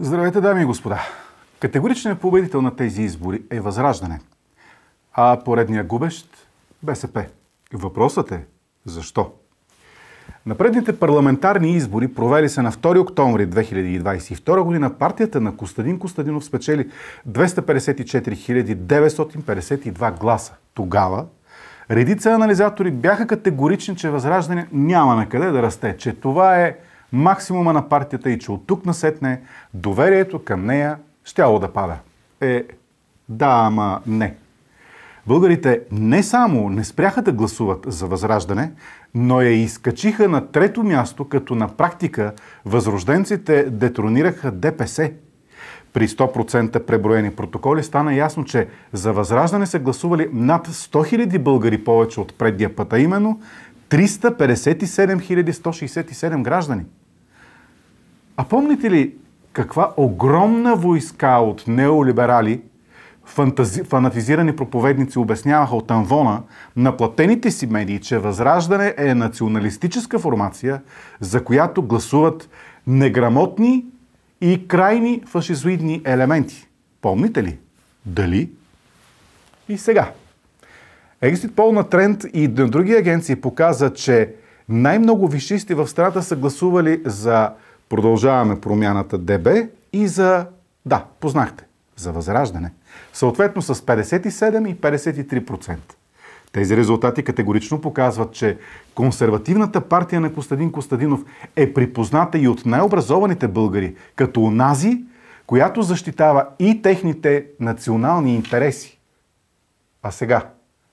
Здравейте, дами и господа! Категоричният победител на тези избори е Възраждане, а поредният губещ – БСП. Въпросът е – защо? На предните парламентарни избори, провели се на 2 октомври 2022 година, партията на Костадин Костадинов спечели 254 952 гласа. Тогава редица анализатори бяха категорични, че Възраждане няма на къде да расте, че това е – максимума на партията и че от тук насетне доверието към нея щяло да пада. Е, да, ама не. Българите не само не спряха да гласуват за възраждане, но я изкачиха на трето място, като на практика възрожденците детронираха ДПС. При 100% преброени протоколи стана ясно, че за възраждане са гласували над 100 000 българи повече от предния път, а именно 357 167 граждани. А помните ли каква огромна войска от неолиберали, фантази... фанатизирани проповедници обясняваха от Анвона на платените си медии, че Възраждане е националистическа формация, за която гласуват неграмотни и крайни фашизоидни елементи. Помните ли? Дали? И сега. Exit Poll на Тренд и на други агенции показа, че най-много вишисти в страната са гласували за Продължаваме промяната ДБ и за, да, познахте, за Възраждане. Съответно с 57 и 53%. Тези резултати категорично показват, че консервативната партия на Костадин Костадинов е припозната и от най-образованите българи като онази, която защитава и техните национални интереси. А сега,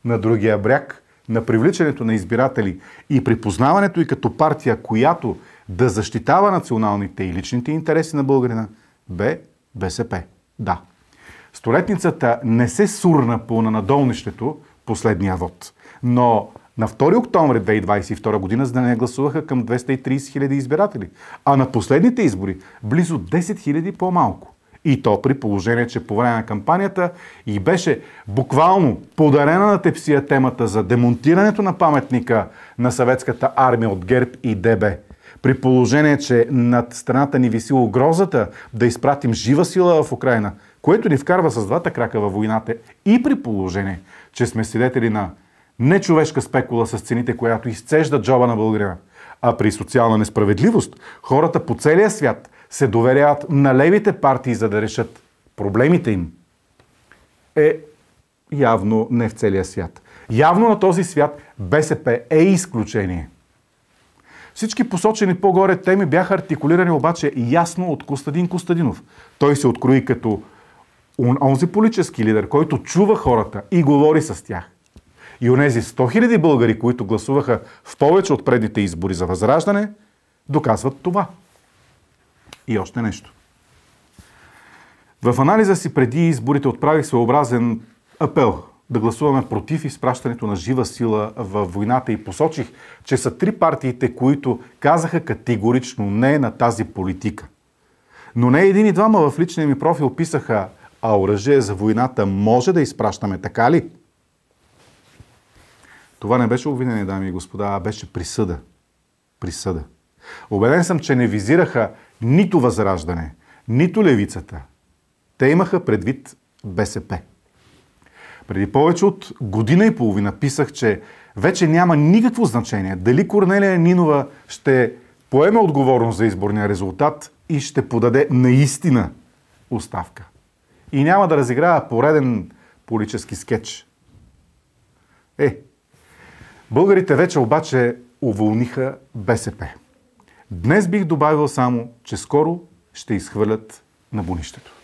на другия бряг, на привличането на избиратели и припознаването и като партия, която да защитава националните и личните интереси на българина, бе БСП. Да. Столетницата не се сурна по надолнището последния вод. Но на 2 октомври 2022 година за да не гласуваха към 230 000 избиратели, а на последните избори близо 10 000 по-малко. И то при положение, че по време на кампанията и беше буквално подарена на тепсия темата за демонтирането на паметника на съветската армия от ГЕРБ и ДБ. При положение, че над страната ни виси угрозата да изпратим жива сила в Украина, което ни вкарва с двата крака във войната и при положение, че сме свидетели на нечовешка спекула с цените, която изцежда джоба на България, а при социална несправедливост хората по целия свят се доверяват на левите партии, за да решат проблемите им, е явно не в целия свят. Явно на този свят БСП е изключение. Всички посочени по-горе теми бяха артикулирани обаче ясно от Костадин Костадинов. Той се открои като онзи политически лидер, който чува хората и говори с тях. И онези 100 000 българи, които гласуваха в повече от предните избори за възраждане, доказват това. И още нещо. В анализа си преди изборите отправих своеобразен апел да гласуваме против изпращането на жива сила в войната и посочих, че са три партиите, които казаха категорично не на тази политика. Но не един и двама в личния ми профил писаха, а оръжие за войната може да изпращаме, така ли? Това не беше обвинение, дами и господа, а беше присъда. Присъда. Обеден съм, че не визираха нито възраждане, нито левицата. Те имаха предвид БСП. Преди повече от година и половина писах, че вече няма никакво значение дали Корнелия Нинова ще поеме отговорност за изборния резултат и ще подаде наистина оставка. И няма да разиграва пореден политически скетч. Е, българите вече обаче уволниха БСП. Днес бих добавил само, че скоро ще изхвърлят на бунището.